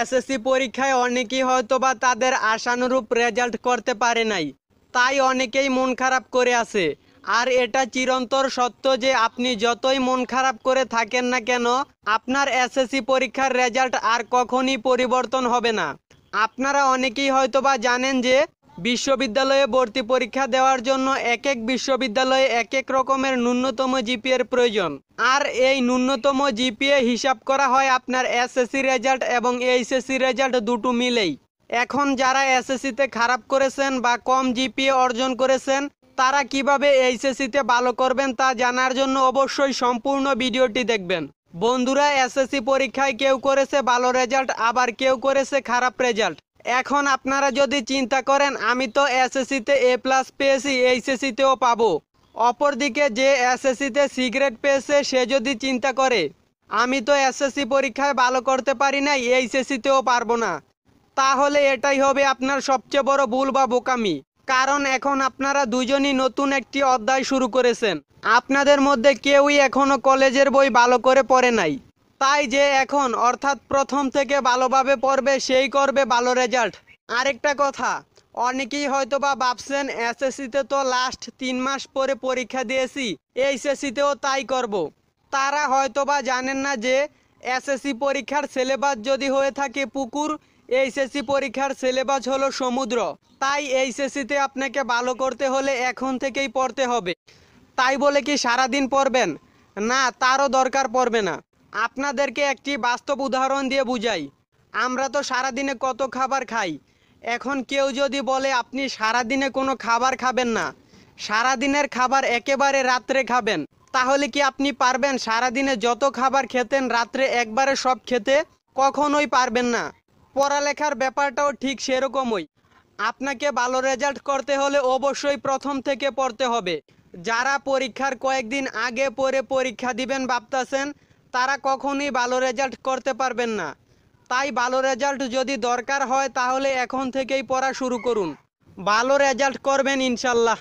SSC পরীক্ষায় অনেকেই হয়তো বা তাদের আশানুরূপ রেজাল্ট করতে পারে নাই তাই অনেকেই মন খারাপ করে আছে আর এটা চিরন্তর সত্য যে আপনি যতই মন খারাপ করে থাকেন না কেন আপনার এসএসসি পরীক্ষার রেজাল্ট আর কখনই পরিবর্তন হবে না আপনারা অনেকেই হয়তোবা জানেন যে বিশ্ববিদ্যালয়ে ভর্তি পরীক্ষা দেওয়ার জন্য এক এক বিশ্ববিদ্যালয়ে এক এক রকমের ন্যূনতম জিপিএর প্রয়োজন আর এই ন্যূনতম জিপিএ হিসাব করা হয় আপনার এসএসসি রেজাল্ট এবং এইচএসসি রেজাল্ট দুটো মিলেই এখন যারা এসএসসিতে খারাপ করেছেন বা কম জিপিএ অর্জন করেছেন তারা কিভাবে এইচএসসিতে ভালো করবেন তা জানার জন্য অবশ্যই সম্পূর্ণ ভিডিওটি দেখবেন বন্ধুরা এসএসসি পরীক্ষায় কেউ করেছে ভালো রেজাল্ট আবার কেউ করেছে খারাপ রেজাল্ট এখন আপনারা যদি চিন্তা করেন আমি তো এসএসসিতে এ প্লাস পেয়েছি এইচএসসিতেও পাবো অপরদিকে যে এসএসসিতে সিগারেট পেয়েছে সে যদি চিন্তা করে আমি তো এসএসসি পরীক্ষায় ভালো করতে পারি নাই এইচএসসিতেও পারবো না তাহলে এটাই হবে আপনার সবচেয়ে বড় ভুল বা বোকামি কারণ এখন আপনারা দুজনই নতুন একটি অধ্যায় শুরু করেছেন আপনাদের মধ্যে কেউই এখনও কলেজের বই ভালো করে পড়ে নাই তাই যে এখন অর্থাৎ প্রথম থেকে ভালোভাবে পড়বে সেই করবে ভালো রেজাল্ট আরেকটা কথা অনেকেই হয়তো বা ভাবছেন এসএসসিতে তো লাস্ট তিন মাস পরে পরীক্ষা দিয়েছি এইচএসসিতেও তাই করব। তারা হয়তো বা জানেন না যে এসএসসি পরীক্ষার সিলেবাস যদি হয়ে থাকে পুকুর এইচএসসি পরীক্ষার সিলেবাস হলো সমুদ্র তাই এইচএসসিতে আপনাকে ভালো করতে হলে এখন থেকেই পড়তে হবে তাই বলে কি সারাদিন পড়বেন না তারও দরকার পড়বে না আপনাদেরকে একটি বাস্তব উদাহরণ দিয়ে বুঝাই আমরা তো সারাদিনে কত খাবার খাই এখন কেউ যদি বলে আপনি সারাদিনে কোনো খাবার খাবেন না সারাদিনের খাবার একেবারে রাত্রে খাবেন তাহলে কি আপনি পারবেন সারাদিনে যত খাবার খেতেন রাত্রে একবারে সব খেতে কখনোই পারবেন না পড়ালেখার ব্যাপারটাও ঠিক সেরকমই আপনাকে ভালো রেজাল্ট করতে হলে অবশ্যই প্রথম থেকে পড়তে হবে যারা পরীক্ষার কয়েকদিন আগে পরে পরীক্ষা দিবেন ভাবতেছেন তারা কখনই ভালো রেজাল্ট করতে পারবেন না তাই ভালো রেজাল্ট যদি দরকার হয় তাহলে এখন থেকেই পড়া শুরু করুন ভালো রেজাল্ট করবেন ইনশাল্লাহ